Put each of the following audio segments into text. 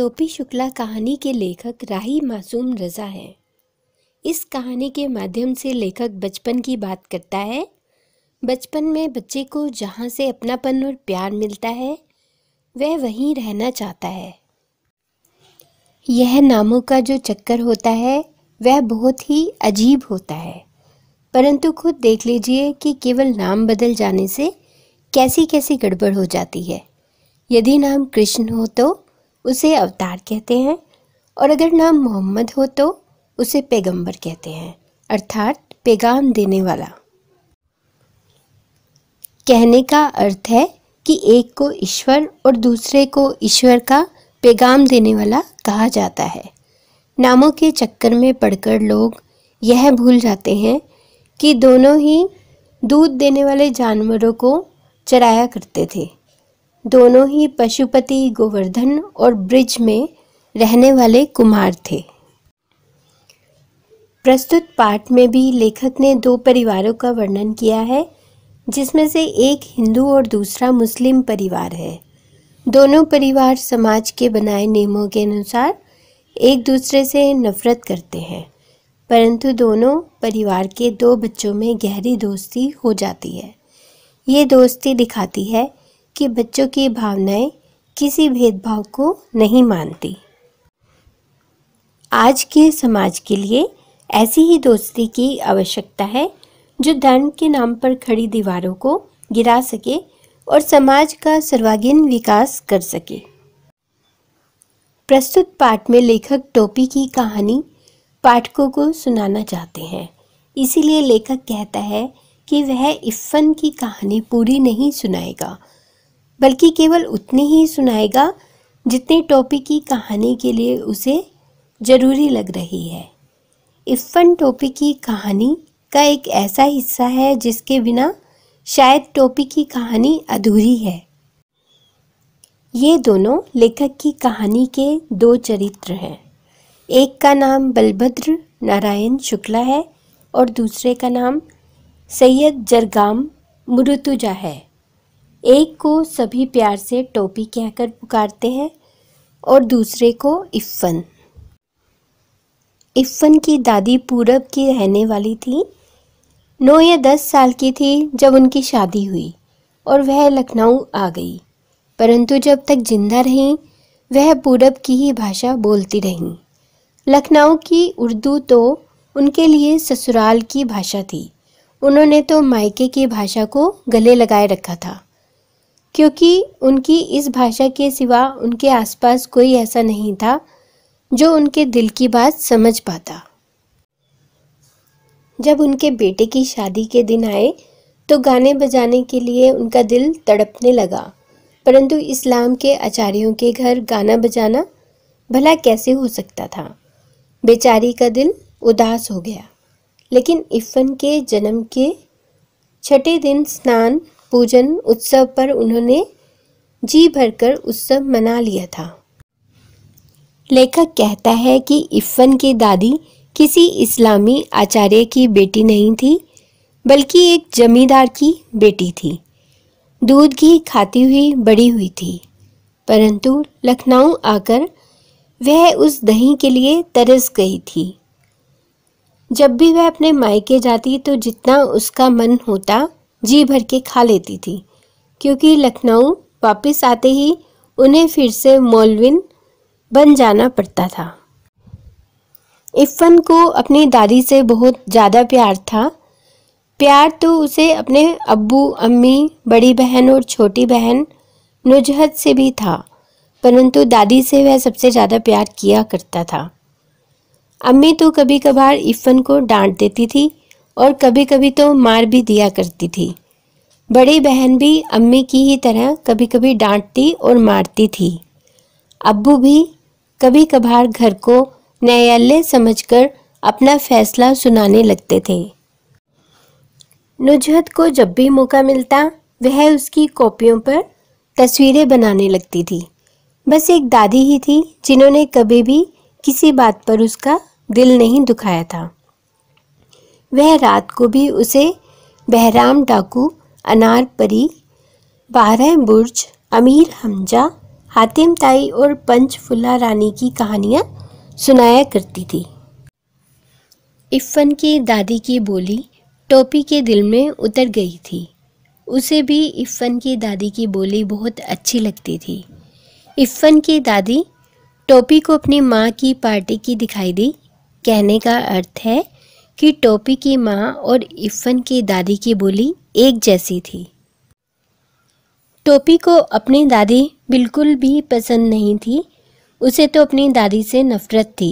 टोपी शुक्ला कहानी के लेखक राही मासूम रज़ा हैं इस कहानी के माध्यम से लेखक बचपन की बात करता है बचपन में बच्चे को जहाँ से अपनापन और प्यार मिलता है वह वहीं रहना चाहता है यह नामों का जो चक्कर होता है वह बहुत ही अजीब होता है परंतु खुद देख लीजिए कि केवल नाम बदल जाने से कैसी कैसी गड़बड़ हो जाती है यदि नाम कृष्ण हो तो उसे अवतार कहते हैं और अगर नाम मोहम्मद हो तो उसे पैगंबर कहते हैं अर्थात पैगाम देने वाला कहने का अर्थ है कि एक को ईश्वर और दूसरे को ईश्वर का पैगाम देने वाला कहा जाता है नामों के चक्कर में पढ़कर लोग यह भूल जाते हैं कि दोनों ही दूध देने वाले जानवरों को चराया करते थे दोनों ही पशुपति गोवर्धन और ब्रिज में रहने वाले कुमार थे प्रस्तुत पाठ में भी लेखक ने दो परिवारों का वर्णन किया है जिसमें से एक हिंदू और दूसरा मुस्लिम परिवार है दोनों परिवार समाज के बनाए नियमों के अनुसार एक दूसरे से नफरत करते हैं परंतु दोनों परिवार के दो बच्चों में गहरी दोस्ती हो जाती है ये दोस्ती दिखाती है के बच्चों की भावनाएं किसी भेदभाव को नहीं मानती आज के समाज के लिए ऐसी ही दोस्ती की आवश्यकता है जो धर्म के नाम पर खड़ी दीवारों को गिरा सके और समाज का सर्वागीण विकास कर सके प्रस्तुत पाठ में लेखक टोपी की कहानी पाठकों को सुनाना चाहते हैं इसीलिए लेखक कहता है कि वह इफ़न की कहानी पूरी नहीं सुनाएगा बल्कि केवल उतनी ही सुनाएगा जितने टोपी की कहानी के लिए उसे ज़रूरी लग रही है इफ़न टोपी की कहानी का एक ऐसा हिस्सा है जिसके बिना शायद टोपी की कहानी अधूरी है ये दोनों लेखक की कहानी के दो चरित्र हैं एक का नाम बलभद्र नारायण शुक्ला है और दूसरे का नाम सैयद जरगाम मुरुतुजा है एक को सभी प्यार से टोपी कहकर पुकारते हैं और दूसरे को इफ़न इफ्फन की दादी पूरब की रहने वाली थी नौ या दस साल की थी जब उनकी शादी हुई और वह लखनऊ आ गई परंतु जब तक जिंदा रहीं वह पूरब की ही भाषा बोलती रहीं लखनऊ की उर्दू तो उनके लिए ससुराल की भाषा थी उन्होंने तो मायके की भाषा को गले लगाए रखा था क्योंकि उनकी इस भाषा के सिवा उनके आसपास कोई ऐसा नहीं था जो उनके दिल की बात समझ पाता जब उनके बेटे की शादी के दिन आए तो गाने बजाने के लिए उनका दिल तड़पने लगा परंतु इस्लाम के आचार्यों के घर गाना बजाना भला कैसे हो सकता था बेचारी का दिल उदास हो गया लेकिन इफ़न के जन्म के छठे दिन स्नान पूजन उत्सव पर उन्होंने जी भरकर उत्सव मना लिया था लेखक कहता है कि इफ़न की दादी किसी इस्लामी आचार्य की बेटी नहीं थी बल्कि एक जमींदार की बेटी थी दूध घी खाती हुई बड़ी हुई थी परंतु लखनऊ आकर वह उस दही के लिए तरस गई थी जब भी वह अपने मायके जाती तो जितना उसका मन होता जी भर के खा लेती थी क्योंकि लखनऊ वापस आते ही उन्हें फिर से मौलविन बन जाना पड़ता था इफ़न को अपनी दादी से बहुत ज़्यादा प्यार था प्यार तो उसे अपने अब्बू अम्मी बड़ी बहन और छोटी बहन नुजहत से भी था परंतु दादी से वह सबसे ज़्यादा प्यार किया करता था अम्मी तो कभी कभार इफ़न को डांट देती थी और कभी कभी तो मार भी दिया करती थी बड़ी बहन भी अम्मी की ही तरह कभी कभी डांटती और मारती थी अब्बू भी कभी कभार घर को न्यायालय समझकर अपना फैसला सुनाने लगते थे नुजहत को जब भी मौका मिलता वह उसकी कॉपियों पर तस्वीरें बनाने लगती थी बस एक दादी ही थी जिन्होंने कभी भी किसी बात पर उसका दिल नहीं दुखाया था वह रात को भी उसे बहराम डाकू अनार परी बारह बुर्ज अमीर हमजा हातिम ताई और पंचफुल्ला रानी की कहानियाँ सुनाया करती थी इफ़न की दादी की बोली टोपी के दिल में उतर गई थी उसे भी इफ़न की दादी की बोली बहुत अच्छी लगती थी इफ़न की दादी टोपी को अपनी माँ की पार्टी की दिखाई दी कहने का अर्थ है कि टोपी की माँ और इफ़न की दादी की बोली एक जैसी थी टोपी को अपनी दादी बिल्कुल भी पसंद नहीं थी उसे तो अपनी दादी से नफरत थी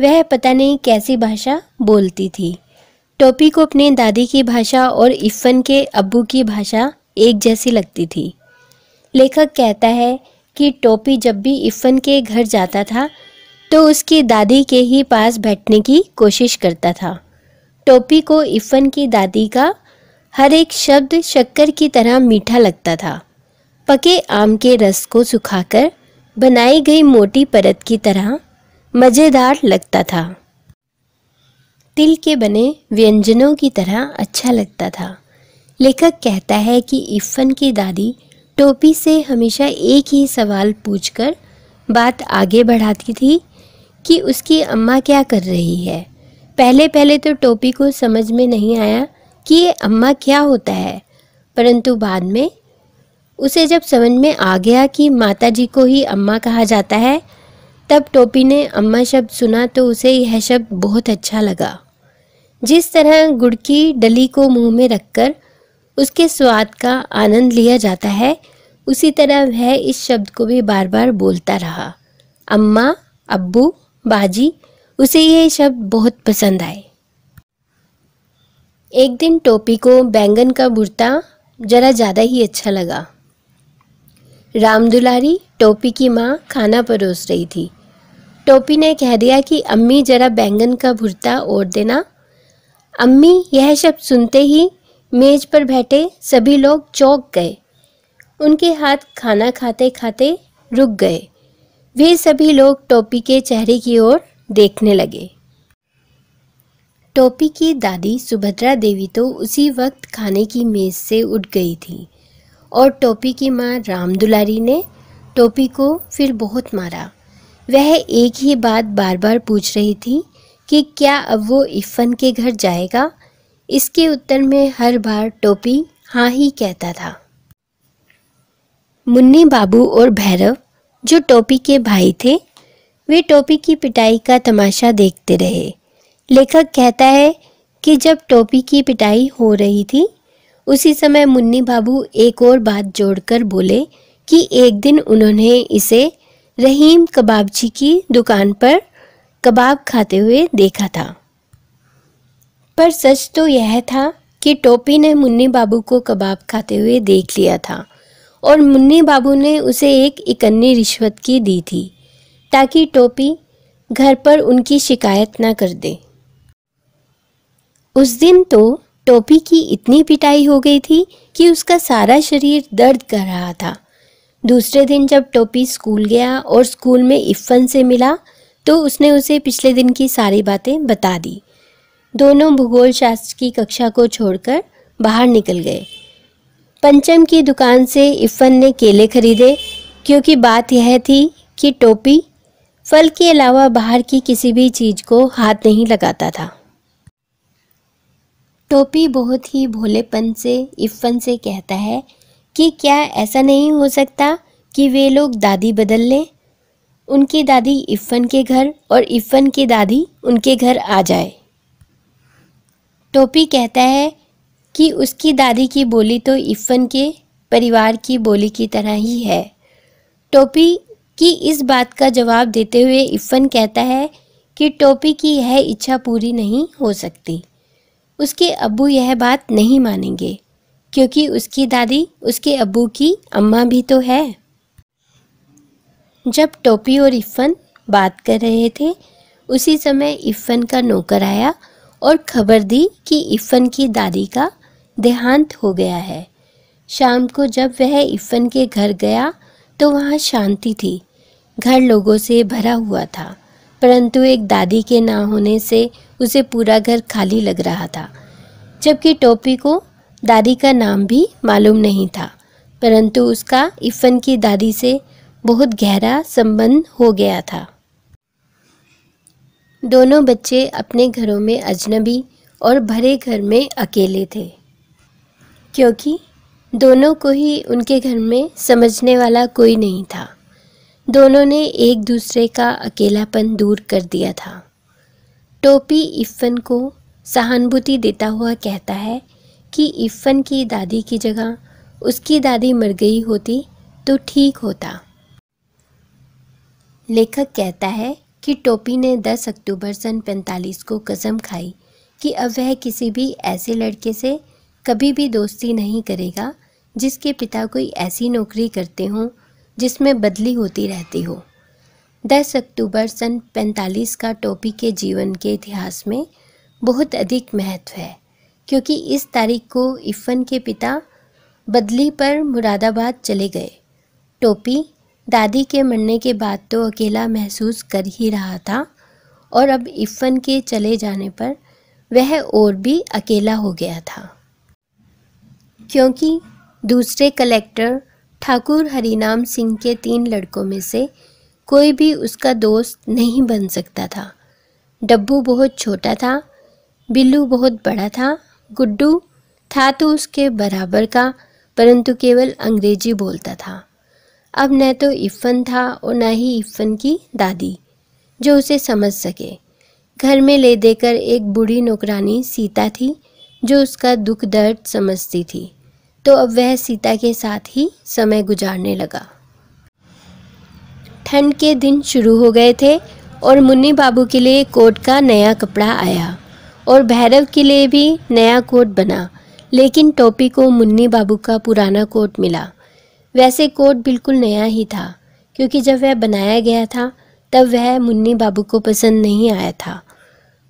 वह पता नहीं कैसी भाषा बोलती थी टोपी को अपनी दादी की भाषा और इफ़न के अब्बू की भाषा एक जैसी लगती थी लेखक कहता है कि टोपी जब भी इफ़न के घर जाता था तो उसकी दादी के ही पास बैठने की कोशिश करता था टोपी को इफ़न की दादी का हर एक शब्द शक्कर की तरह मीठा लगता था पके आम के रस को सुखाकर बनाई गई मोटी परत की तरह मज़ेदार लगता था तिल के बने व्यंजनों की तरह अच्छा लगता था लेखक कहता है कि इफ़न की दादी टोपी से हमेशा एक ही सवाल पूछकर बात आगे बढ़ाती थी कि उसकी अम्मा क्या कर रही है पहले पहले तो टोपी को समझ में नहीं आया कि ये अम्मा क्या होता है परंतु बाद में उसे जब समझ में आ गया कि माता जी को ही अम्मा कहा जाता है तब टोपी ने अम्मा शब्द सुना तो उसे यह शब्द बहुत अच्छा लगा जिस तरह गुड़ की डली को मुंह में रखकर उसके स्वाद का आनंद लिया जाता है उसी तरह वह इस शब्द को भी बार बार बोलता रहा अम्मा अब्बू बाजी उसे ये शब्द बहुत पसंद आए एक दिन टोपी को बैंगन का भुरता ज़रा ज़्यादा ही अच्छा लगा राम दुलारी टोपी की माँ खाना परोस रही थी टोपी ने कह दिया कि अम्मी ज़रा बैंगन का भुरता और देना अम्मी यह शब्द सुनते ही मेज पर बैठे सभी लोग चौंक गए उनके हाथ खाना खाते खाते रुक गए वे सभी लोग टोपी के चेहरे की ओर देखने लगे टोपी की दादी सुभद्रा देवी तो उसी वक्त खाने की मेज़ से उठ गई थी और टोपी की माँ राम दुलारी ने टोपी को फिर बहुत मारा वह एक ही बात बार बार पूछ रही थी कि क्या अब वो इफ़न के घर जाएगा इसके उत्तर में हर बार टोपी हाँ ही कहता था मुन्नी बाबू और भैरव जो टोपी के भाई थे वे टोपी की पिटाई का तमाशा देखते रहे लेखक कहता है कि जब टोपी की पिटाई हो रही थी उसी समय मुन्नी बाबू एक और बात जोड़कर बोले कि एक दिन उन्होंने इसे रहीम कबाबची की दुकान पर कबाब खाते हुए देखा था पर सच तो यह था कि टोपी ने मुन्नी बाबू को कबाब खाते हुए देख लिया था और मुन्नी बाबू ने उसे एक इकन्नी रिश्वत की दी थी ताकि टोपी घर पर उनकी शिकायत ना कर दे उस दिन तो टोपी की इतनी पिटाई हो गई थी कि उसका सारा शरीर दर्द कर रहा था दूसरे दिन जब टोपी स्कूल गया और स्कूल में इफ़न से मिला तो उसने उसे पिछले दिन की सारी बातें बता दी दोनों भूगोल शास्त्र की कक्षा को छोड़कर बाहर निकल गए पंचम की दुकान से इफ़न ने केले खरीदे क्योंकि बात यह थी कि टोपी फल के अलावा बाहर की किसी भी चीज़ को हाथ नहीं लगाता था टोपी बहुत ही भोलेपन से इफन से कहता है कि क्या ऐसा नहीं हो सकता कि वे लोग दादी बदल लें उनकी दादी इफन के घर और इफ़न की दादी उनके घर आ जाए टोपी कहता है कि उसकी दादी की बोली तो इफ़न के परिवार की बोली की तरह ही है टोपी कि इस बात का जवाब देते हुए इफ़न कहता है कि टोपी की यह इच्छा पूरी नहीं हो सकती उसके अबू यह बात नहीं मानेंगे क्योंकि उसकी दादी उसके अबू की अम्मा भी तो है जब टोपी और इफ़न बात कर रहे थे उसी समय इफ़न का नौकर आया और खबर दी कि इफ़न की दादी का देहांत हो गया है शाम को जब वह इफ़न के घर गया तो वहाँ शांति थी घर लोगों से भरा हुआ था परंतु एक दादी के ना होने से उसे पूरा घर खाली लग रहा था जबकि टोपी को दादी का नाम भी मालूम नहीं था परंतु उसका इफ़न की दादी से बहुत गहरा संबंध हो गया था दोनों बच्चे अपने घरों में अजनबी और भरे घर में अकेले थे क्योंकि दोनों को ही उनके घर में समझने वाला कोई नहीं था दोनों ने एक दूसरे का अकेलापन दूर कर दिया था टोपी इफ़न को सहानुभूति देता हुआ कहता है कि इफ़न की दादी की जगह उसकी दादी मर गई होती तो ठीक होता लेखक कहता है कि टोपी ने 10 अक्टूबर सन 45 को कसम खाई कि अब वह किसी भी ऐसे लड़के से कभी भी दोस्ती नहीं करेगा जिसके पिता कोई ऐसी नौकरी करते हों जिसमें बदली होती रहती हो 10 अक्टूबर सन 45 का टोपी के जीवन के इतिहास में बहुत अधिक महत्व है क्योंकि इस तारीख को इफ़न के पिता बदली पर मुरादाबाद चले गए टोपी दादी के मरने के बाद तो अकेला महसूस कर ही रहा था और अब इफ़न के चले जाने पर वह और भी अकेला हो गया था क्योंकि दूसरे कलेक्टर ठाकुर हरिनाम सिंह के तीन लड़कों में से कोई भी उसका दोस्त नहीं बन सकता था डब्बू बहुत छोटा था बिल्लू बहुत बड़ा था गुड्डू था तो उसके बराबर का परंतु केवल अंग्रेजी बोलता था अब न तो इफ़न था और न ही इफ़न की दादी जो उसे समझ सके घर में ले देकर एक बूढ़ी नौकरानी सीता थी जो उसका दुख दर्द समझती थी तो अब वह सीता के साथ ही समय गुजारने लगा ठंड के दिन शुरू हो गए थे और मुन्नी बाबू के लिए कोट का नया कपड़ा आया और भैरव के लिए भी नया कोट बना लेकिन टोपी को मुन्नी बाबू का पुराना कोट मिला वैसे कोट बिल्कुल नया ही था क्योंकि जब वह बनाया गया था तब वह मुन्नी बाबू को पसंद नहीं आया था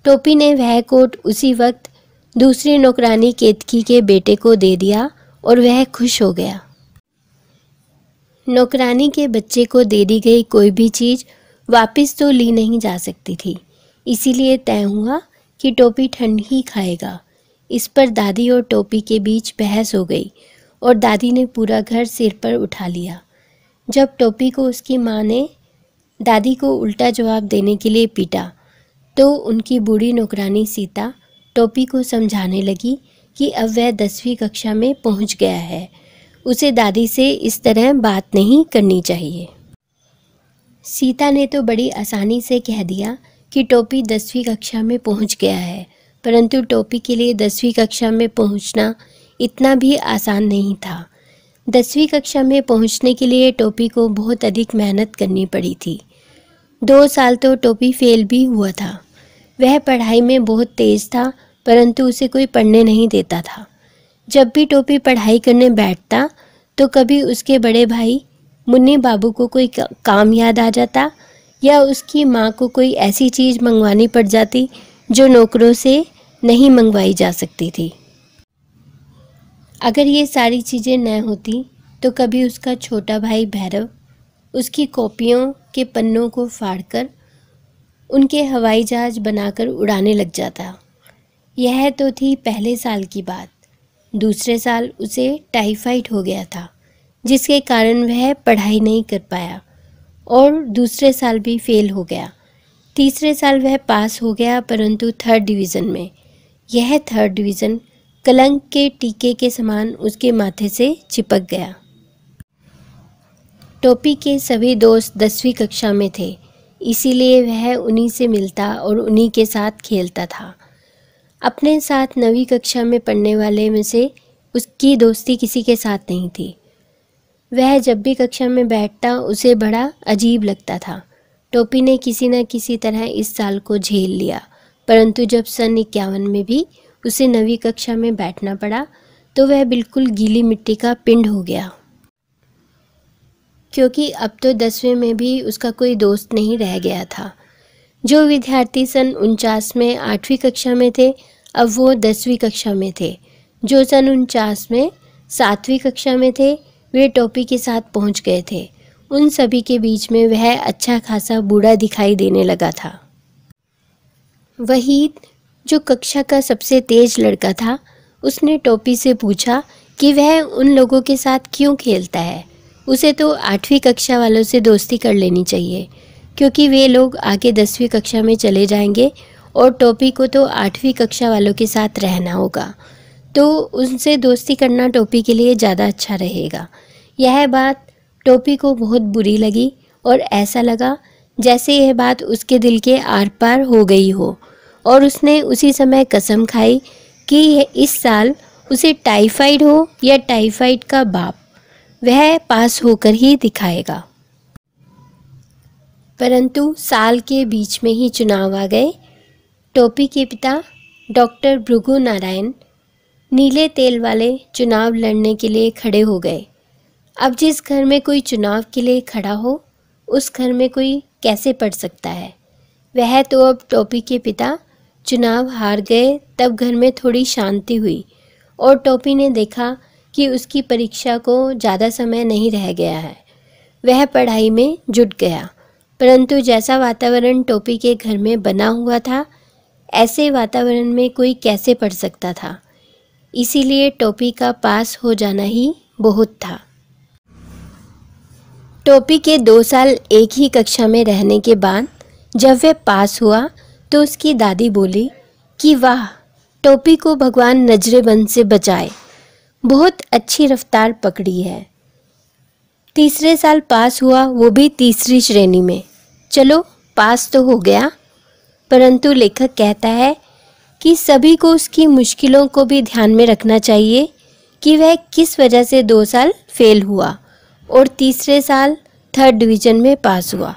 टोपी ने वह कोट उसी वक्त दूसरी नौकरानी केतकी के बेटे को दे दिया और वह खुश हो गया नौकरानी के बच्चे को दे दी गई कोई भी चीज़ वापस तो ली नहीं जा सकती थी इसीलिए तय हुआ कि टोपी ठंड ही खाएगा इस पर दादी और टोपी के बीच बहस हो गई और दादी ने पूरा घर सिर पर उठा लिया जब टोपी को उसकी माँ ने दादी को उल्टा जवाब देने के लिए पीटा तो उनकी बूढ़ी नौकरानी सीता टोपी को समझाने लगी कि अब वह दसवीं कक्षा में पहुंच गया है उसे दादी से इस तरह बात नहीं करनी चाहिए सीता ने तो बड़ी आसानी से कह दिया कि टोपी दसवीं कक्षा में पहुंच गया है परंतु टोपी के लिए दसवीं कक्षा में पहुंचना इतना भी आसान नहीं था दसवीं कक्षा में पहुंचने के लिए टोपी को बहुत अधिक मेहनत करनी पड़ी थी दो साल तो टोपी फेल भी हुआ था वह पढ़ाई में बहुत तेज़ था परंतु उसे कोई पढ़ने नहीं देता था जब भी टोपी पढ़ाई करने बैठता तो कभी उसके बड़े भाई मुन्नी बाबू को कोई काम याद आ जाता या उसकी माँ को कोई ऐसी चीज़ मंगवानी पड़ जाती जो नौकरों से नहीं मंगवाई जा सकती थी अगर ये सारी चीज़ें न होती तो कभी उसका छोटा भाई भैरव उसकी कॉपियों के पन्नों को फाड़कर उनके हवाई जहाज़ बनाकर उड़ाने लग जाता यह तो थी पहले साल की बात दूसरे साल उसे टाइफाइड हो गया था जिसके कारण वह पढ़ाई नहीं कर पाया और दूसरे साल भी फेल हो गया तीसरे साल वह पास हो गया परंतु थर्ड डिवीज़न में यह थर्ड डिवीज़न कलंक के टीके के समान उसके माथे से चिपक गया टोपी के सभी दोस्त दसवीं कक्षा में थे इसीलिए वह उन्हीं से मिलता और उन्हीं के साथ खेलता था अपने साथ नवी कक्षा में पढ़ने वाले में से उसकी दोस्ती किसी के साथ नहीं थी वह जब भी कक्षा में बैठता उसे बड़ा अजीब लगता था टोपी ने किसी न किसी तरह इस साल को झेल लिया परंतु जब सन इक्यावन में भी उसे नवी कक्षा में बैठना पड़ा तो वह बिल्कुल गीली मिट्टी का पिंड हो गया क्योंकि अब तो दसवें में भी उसका कोई दोस्त नहीं रह गया था जो विद्यार्थी सन उनचास में आठवीं कक्षा में थे अब वो दसवीं कक्षा में थे जो सन उनचास में सातवीं कक्षा में थे वे टोपी के साथ पहुंच गए थे उन सभी के बीच में वह अच्छा खासा बूढ़ा दिखाई देने लगा था वहीद जो कक्षा का सबसे तेज लड़का था उसने टोपी से पूछा कि वह उन लोगों के साथ क्यों खेलता है उसे तो आठवीं कक्षा वालों से दोस्ती कर लेनी चाहिए क्योंकि वे लोग आगे दसवीं कक्षा में चले जाएंगे और टोपी को तो आठवीं कक्षा वालों के साथ रहना होगा तो उनसे दोस्ती करना टोपी के लिए ज़्यादा अच्छा रहेगा यह बात टोपी को बहुत बुरी लगी और ऐसा लगा जैसे यह बात उसके दिल के आर पार हो गई हो और उसने उसी समय कसम खाई कि इस साल उसे टाइफाइड हो या टाइफाइड का बाप वह पास होकर ही दिखाएगा परंतु साल के बीच में ही चुनाव आ गए टोपी के पिता डॉक्टर भृगु नारायण नीले तेल वाले चुनाव लड़ने के लिए खड़े हो गए अब जिस घर में कोई चुनाव के लिए खड़ा हो उस घर में कोई कैसे पढ़ सकता है वह तो अब टोपी के पिता चुनाव हार गए तब घर में थोड़ी शांति हुई और टोपी ने देखा कि उसकी परीक्षा को ज़्यादा समय नहीं रह गया है वह पढ़ाई में जुट गया परंतु जैसा वातावरण टोपी के घर में बना हुआ था ऐसे वातावरण में कोई कैसे पढ़ सकता था इसीलिए टोपी का पास हो जाना ही बहुत था टोपी के दो साल एक ही कक्षा में रहने के बाद जब वह पास हुआ तो उसकी दादी बोली कि वाह टोपी को भगवान नजरेबंद से बचाए बहुत अच्छी रफ्तार पकड़ी है तीसरे साल पास हुआ वो भी तीसरी श्रेणी में चलो पास तो हो गया परंतु लेखक कहता है कि सभी को उसकी मुश्किलों को भी ध्यान में रखना चाहिए कि वह किस वजह से दो साल फेल हुआ और तीसरे साल थर्ड डिवीज़न में पास हुआ